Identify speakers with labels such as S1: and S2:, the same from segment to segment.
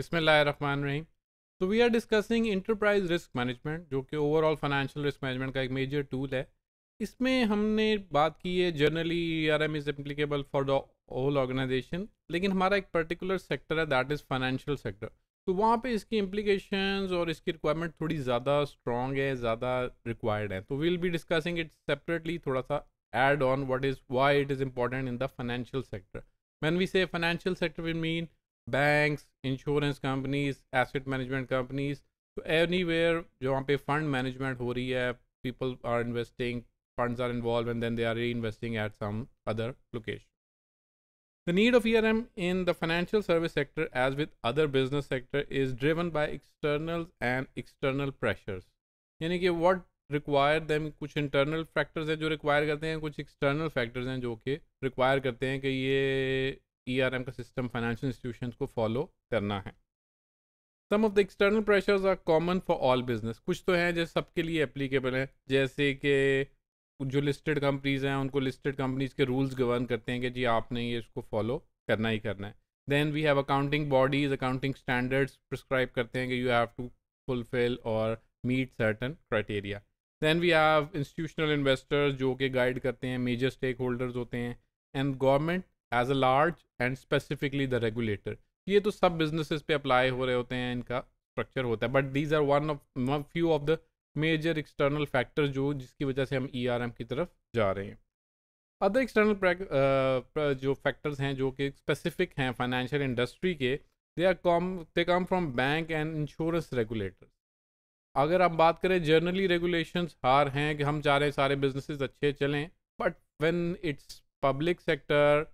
S1: बिसमीम तो we are discussing enterprise risk management जो कि ओवरऑल फाइनेंशियल रिस्क मैनेजमेंट का एक मेजर टूल है इसमें हमने बात की है generally R M is applicable for the whole organization लेकिन हमारा एक पर्टिकुलर सेक्टर है दैट इज़ फाइनेंशियल सेक्टर तो वहाँ पे इसकी इम्प्लीकेशन और इसकी रिक्वायरमेंट थोड़ी ज़्यादा स्ट्रॉन्ग है ज़्यादा रिक्वायर्ड है तो will be discussing it separately थोड़ा सा add on what is why it is important in the financial sector when we say financial sector will mean banks insurance companies asset management companies तो anywhere जहाँ पे fund management हो रही है people are investing funds are involved and then they are reinvesting at some other location. The need of ERM in the financial service sector as with other business sector is driven by external and external pressures. यानी कि what require them कुछ internal factors हैं जो require करते हैं कुछ external factors हैं जो कि require करते हैं कि ये ई आर एम का सिस्टम फाइनेंशियल इंस्टीट्यूशन को फॉलो करना है some of the external pressures are common for all business कुछ तो हैं जैसे सबके लिए एप्लीकेबल हैं जैसे कि जो लिस्टेड कंपनीज हैं उनको लिस्टेड कंपनीज के रूल्स गवर्न करते हैं कि जी आपने ये इसको फॉलो करना ही करना है then we have accounting bodies accounting standards prescribe करते हैं कि यू हैव टू फुलफिल और meet certain criteria then we have institutional investors जो कि गाइड करते हैं मेजर स्टेक होल्डर्स होते हैं and government as a large and specifically the regulator ये तो सब बिजनेसेस पे अप्लाई हो रहे होते हैं इनका स्ट्रक्चर होता है but these are one of few of the major external factor जो जिसकी वजह से हम ई e की तरफ जा रहे हैं अदर एक्सटर्नल uh, जो फैक्टर्स हैं जो कि स्पेसिफिक हैं फाइनेंशियल इंडस्ट्री के they are come they come from bank and insurance regulator अगर आप बात करें जर्नली रेगुलेशंस हार हैं कि हम चाह रहे हैं सारे बिजनेसेस अच्छे चलें but when it's public sector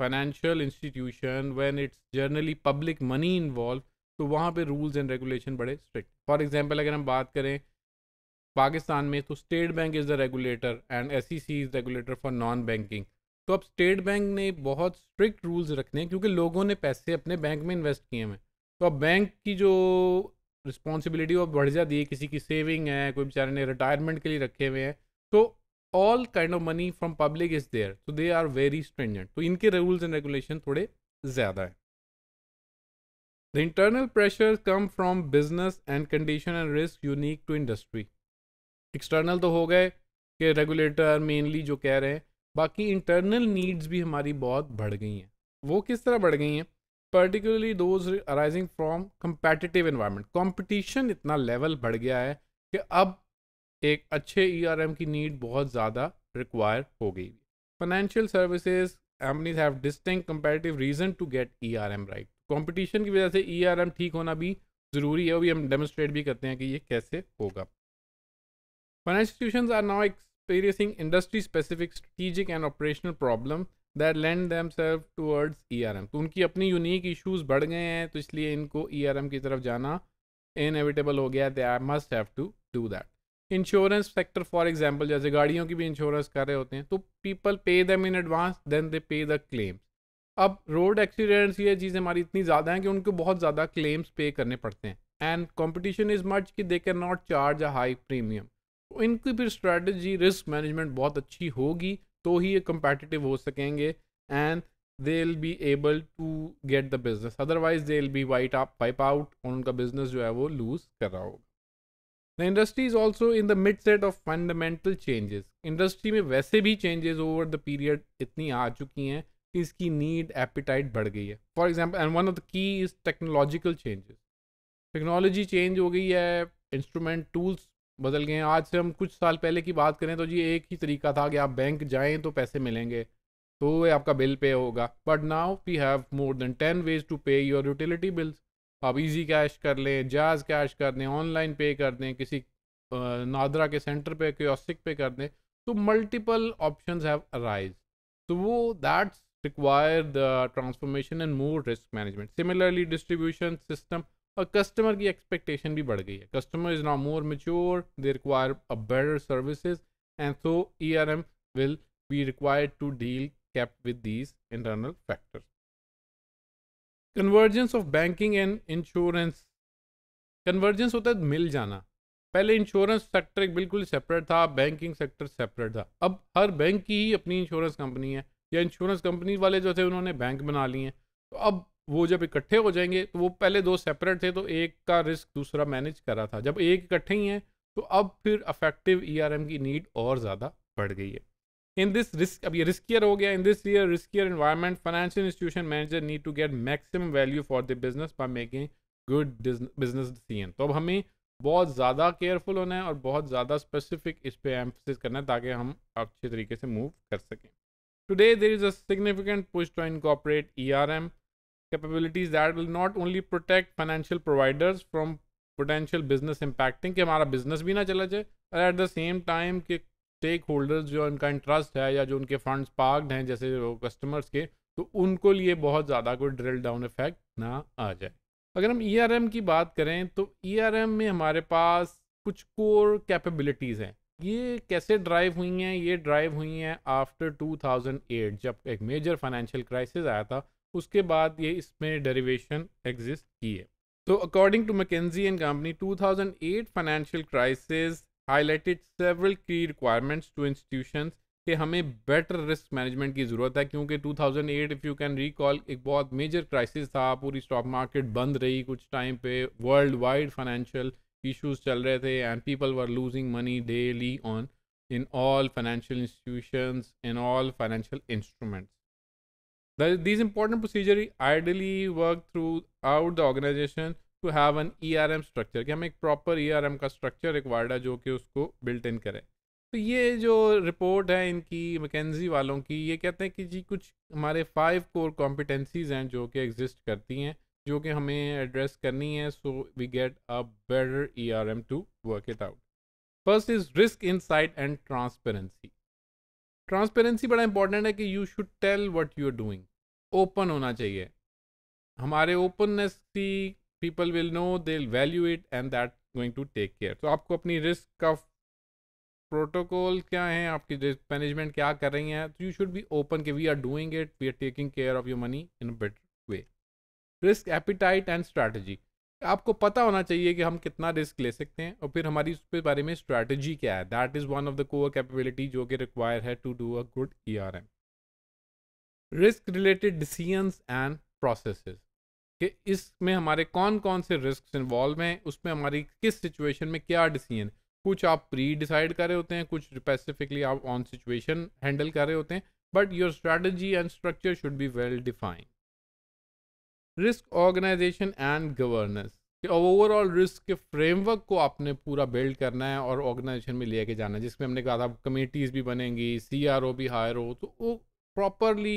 S1: financial institution when it's generally public money involve तो वहाँ पे रूल्स एंड रेगुलेशन बड़े स्ट्रिक्ट फॉर एग्जांपल अगर हम बात करें पाकिस्तान में तो state bank is the regulator and S C is regulator for non banking तो अब स्टेट बैंक ने बहुत स्ट्रिक्ट रूल्स रखने हैं क्योंकि लोगों ने पैसे अपने बैंक में इन्वेस्ट किए हैं तो अब बैंक की जो रिस्पॉन्सिबिलिटी वो बढ़ जाती है किसी की सेविंग है कोई बेचारे ने रिटायरमेंट के लिए रखे हुए हैं तो all kind of money from public is there so they are very stringent तो इनके रूल्स एंड रेगुलेशन थोड़े ज्यादा है the internal pressure come from business and condition and risk unique to industry external तो हो गए कि रेगुलेटर मेनली जो कह रहे हैं बाकी इंटरनल नीड्स भी हमारी बहुत बढ़ गई हैं वो किस तरह बढ़ गई हैं particularly those arising from competitive environment competition इतना लेवल बढ़ गया है कि अब एक अच्छे ई e की नीड बहुत ज़्यादा रिक्वायर हो गई financial services companies have distinct comparative reason to get E right competition की वजह से ई e ठीक होना भी ज़रूरी है वो भी हम डेमोस्ट्रेट भी करते हैं कि ये कैसे होगा financial institution are now strategic and operational problem that operational them that lend E R M तो उनकी अपनी यूनिक इशूज बढ़ गए हैं तो इसलिए इनको एम e की तरफ जाना इनएविटेबल हो गया they I must have to do that insurance sector for example जैसे गाड़ियों की भी इंश्योरेंस कर रहे होते हैं तो people pay them in advance then they pay the claims अब रोड एक्सीडेंट्स ये चीज़ें हमारी इतनी ज़्यादा हैं कि उनको बहुत ज़्यादा क्लेम्स पे करने पड़ते हैं एंड कॉम्पिटिशन इज़ मच कि they can not charge a high premium तो इनकी फिर स्ट्रेटजी रिस्क मैनेजमेंट बहुत अच्छी होगी तो ही ये कंपेटिटिव हो सकेंगे and they will be able to get the business otherwise they will be white आप वाइप आउट और उनका बिजनेस जो है वो लूज़ कर रहा होगा the industry is also in the mid set of fundamental changes industry में वैसे भी चेंजेस ओवर द पीरियड इतनी आ चुकी हैं कि इसकी नीड एपिटाइट बढ़ गई है for example and one of the key is technological changes technology change हो गई है इंस्ट्रूमेंट टूल्स बदल गए हैं आज से हम कुछ साल पहले की बात करें तो जी एक ही तरीका था कि आप बैंक जाएँ तो पैसे मिलेंगे तो आपका बिल पे होगा but now we have more than ten ways to pay your utility bills आप इजी कैश कर लें जायज़ कैश कर दें ऑनलाइन पे कर दें किसी नादरा के सेंटर पे क्योसिक पे कर दें तो मल्टीपल ऑप्शन हैव अराइज तो वो that's require the transformation and more risk management similarly distribution system और कस्टमर की एक्सपेक्टेशन भी बढ़ गई है customer is now more mature they require a better services and so E R M will be required to deal cap with these internal factors convergence of banking and insurance convergence होता है मिल जाना पहले insurance sector एक बिल्कुल separate था banking sector separate था अब हर bank की ही अपनी इंश्योरेंस कंपनी है या इंश्योरेंस कंपनी वाले जो थे उन्होंने बैंक बना लिए हैं तो अब वो जब इकट्ठे हो जाएंगे तो वो पहले दो सेपरेट थे तो एक का रिस्क दूसरा मैनेज कर रहा था जब एक इकट्ठे ही हैं तो अब फिर अफेक्टिव ई e की नीड और ज़्यादा बढ़ गई है इन दिस रिस्क अब ये रिस्कियर हो गया in this year riskier environment financial institution manager need to get maximum value for the business by making good business decision तो अब हमें बहुत ज़्यादा केयरफुल होना है और बहुत ज़्यादा स्पेसिफिक इस पर एम्फोसिस करना है ताकि हम अच्छे तरीके से मूव कर सकें today there is a significant push to incorporate E R M capabilities that will not only protect financial providers from potential business impacting कि हमारा बिजनेस भी ना चला जाए और एट द सेम टाइम कि स्टेक होल्डर्स जो उनका इंटरेस्ट है या जो उनके फंड्स पार्कड हैं जैसे कस्टमर्स के तो उनको लिए बहुत ज़्यादा कोई ड्रिल डाउन इफेक्ट ना आ जाए अगर हम ई e की बात करें तो ई e में हमारे पास कुछ कोर कैपेबिलिटीज़ हैं ये कैसे ड्राइव हुई हैं ये ड्राइव हुई हैं आफ्टर 2008 जब एक मेजर फाइनेंशियल क्राइसिस आया था उसके बाद ये इसमें डेरिवेशन एग्जिस्ट की है तो according to McKinsey and company 2008 financial crisis highlighted several key requirements to institutions कि हमें बेटर रिस्क मैनेजमेंट की ज़रूरत है क्योंकि 2008 इफ़ यू कैन रिकॉल एक बहुत मेजर क्राइसिस था पूरी स्टॉक मार्केट बंद रही कुछ टाइम पे वर्ल्ड वाइड फाइनेंशियल इश्यूज चल रहे थे and people were losing money daily on in all financial institutions in all financial instruments these these procedure ideally work through out the organization to have an E R M structure कि हमें एक proper E R M का structure required है जो कि उसको built in करें तो ये जो रिपोर्ट है इनकी मैकेजी वालों की ये कहते हैं कि जी कुछ हमारे फाइव कोर कॉम्पिटेंसीज हैं जो कि एग्जिस्ट करती हैं जो कि हमें एड्रेस करनी है so we get a better E R M to work it out first is risk insight and transparency transparency बड़ा इंपॉर्टेंट है कि you should tell what you are doing open होना चाहिए हमारे ओपननेस की people will know they value it and that going to take care तो आपको अपनी रिस्क का प्रोटोकॉल क्या है आपकी रिस्क मैनेजमेंट क्या कर रही हैं यू शुड बी ओपन के we are doing it we are taking care of your money in better way risk appetite and strategy आपको पता होना चाहिए कि हम कितना रिस्क ले सकते हैं और फिर हमारी उसके बारे में स्ट्रैटेजी क्या है that is one of the core capability जो कि रिक्वायर है to do a good E R M risk related decisions and processes कि इसमें हमारे कौन कौन से रिस्क इन्वॉल्व हैं उसमें हमारी किस सिचुएशन में क्या डिसीजन कुछ आप प्री डिसाइड कर रहे होते हैं कुछ स्पेसिफिकली आप ऑन सिचुएशन हैंडल कर रहे होते हैं but your strategy and structure should be well defined risk organization and governance कि ओवरऑल रिस्क के फ्रेमवर्क को आपने पूरा बिल्ड करना है और ऑर्गेनाइजेशन में लेके जाना है जिसमें हमने कहा था कमेटीज़ भी बनेंगी सी आर ओ भी हायर हो तो वो प्रॉपरली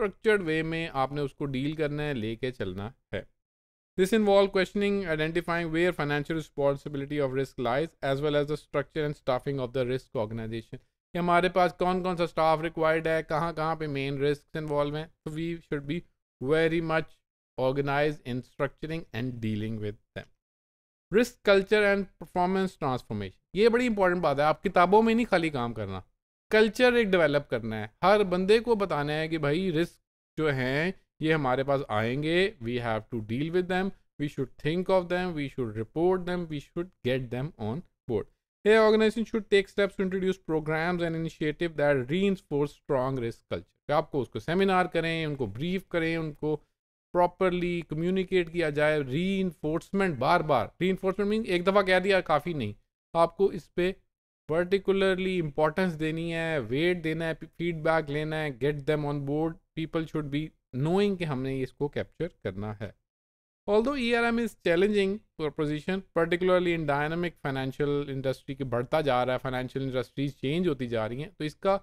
S1: स्ट्रक्चर्ड वे में आपने उसको डील करना है लेके चलना है this involve questioning identifying where financial responsibility of risk lies as well as the structure and staffing of the risk organization कि हमारे पास कौन कौन सा स्टाफ रिक्वायर्ड है कहाँ कहाँ पे मेन रिस्क इन्वॉल्व हैं so we should be very much organize in structuring and dealing with them risk culture and performance transformation ये बड़ी इंपॉर्टेंट बात है आप किताबों में नहीं खाली काम करना कल्चर एक डेवलप करना है हर बंदे को बताना है कि भाई रिस्क जो हैं ये हमारे पास आएंगे we have to deal with them we should think of them we should report them we should get them on board A organization should take steps introduce introduce and and that reinforce strong risk culture आपको उसको seminar करें उनको brief करें उनको properly communicate किया जाए री बार बार री मीन एक दफ़ा कह दिया काफ़ी नहीं आपको इस पर पर्टिकुलरली इम्पोर्टेंस देनी है वेट देना है फीडबैक लेना है get them on board people should be knowing कि हमने इसको कैप्चर करना है though E R M is challenging proposition particularly in dynamic financial industry के बढ़ता जा रहा है फाइनेंशियल इंडस्ट्रीज चेंज होती जा रही हैं तो इसका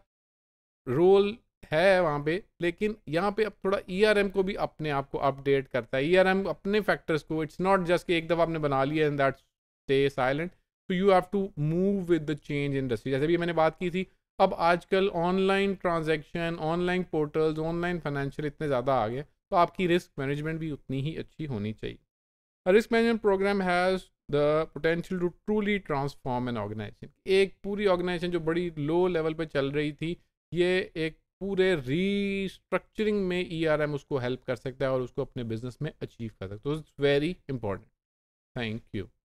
S1: रोल है वहाँ पे लेकिन यहाँ पे अब थोड़ा ई आर एम को भी अपने आप को अपडेट करता है ई आर एम अपने फैक्टर्स को इट्स नॉट जस्ट कि एक दफ़ा आपने बना लिया एंड दैट स्टे साइलेंट तो you have to move with the change industry जैसे भी मैंने बात की थी अब आजकल online transaction online portals online financial इतने ज़्यादा आ गए तो आपकी रिस्क मैनेजमेंट भी उतनी ही अच्छी होनी चाहिए risk management program has the potential to truly transform an organization एक पूरी ऑर्गेनाइजेशन जो बड़ी लो लेवल पर चल रही थी ये एक पूरे रीस्ट्रक्चरिंग में ई e उसको हेल्प कर सकता है और उसको अपने बिजनेस में अचीव कर सकता है तो it's very important thank you